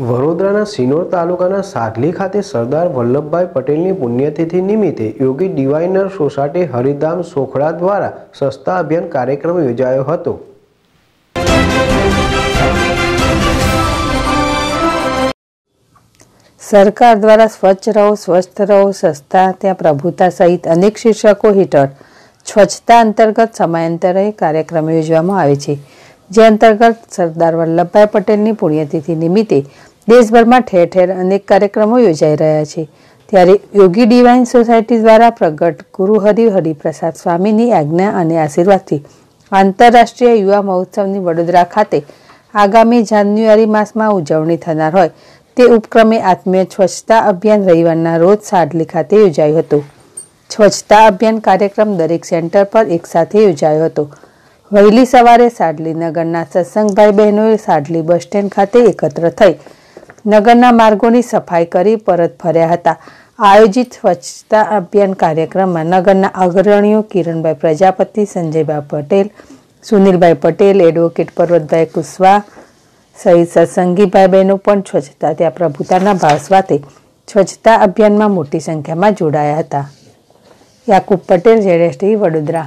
વડોદરાના સિનોર તાલુકાના સાધલી ખાતે સરદાર વલ્લભભાઈ પટેલની પુણ્યતિથિ નિમિત્તે યોગી ડિવાઇનર સોસાયટી હરિધામ સોખડા દ્વારા સસ્તા અભિયાન કાર્યક્રમ યોજાયો હતો સરકાર દ્વારા સ્વચ્છ રહો સ્વસ્થ રહો સસ્તા ત્યાં પ્રભુતા સહિત અનેક શિક્ષકો હેઠળ સ્વચ્છતા અંતર્ગત સમયાંતરે કાર્યક્રમ યોજવામાં આવે છે જે અંતર્ગત સરદાર વલ્લભભાઈ પટેલની પુણ્યતિથિ નિમિત્તે દેશભરમાં ઠેર ઠેર અનેક કાર્યક્રમો યોજાઈ રહ્યા છે ત્યારે યોગી ડિવાઇન સોસાયટી દ્વારા પ્રગટ ગુરુ હરિ હરિપ્રસાદ સ્વામીની આજ્ઞા અને આશીર્વાદથી આંતરરાષ્ટ્રીય યુવા મહોત્સવની વડોદરા ખાતે આગામી જાન્યુઆરી માસમાં ઉજવણી થનાર હોય તે ઉપક્રમે આત્મીય સ્વચ્છતા અભિયાન રવિવારના રોજ સાડલી ખાતે યોજાયું હતું સ્વચ્છતા અભિયાન કાર્યક્રમ દરેક સેન્ટર પર એકસાથે યોજાયો હતો વહેલી સવારે સાડલી નગરના સત્સંગભાઈ બહેનોએ સાડલી બસ સ્ટેન્ડ ખાતે એકત્ર થઈ નગરના માર્ગોની સફાઈ કરી પરત ફર્યા હતા આયોજિત સ્વચ્છતા અભિયાન કાર્યક્રમમાં નગરના અગ્રણીઓ કિરણભાઈ પ્રજાપતિ સંજયભાઈ પટેલ સુનિલભાઈ પટેલ એડવોકેટ પર્વતભાઈ કુશવાહ સહિત સત્સંગીભાઈ બહેનો પણ સ્વચ્છતા ત્યાં પ્રભુતાના ભાવ સ્વચ્છતા અભિયાનમાં મોટી સંખ્યામાં જોડાયા હતા યાકુબ પટેલ જેડેશ વડોદરા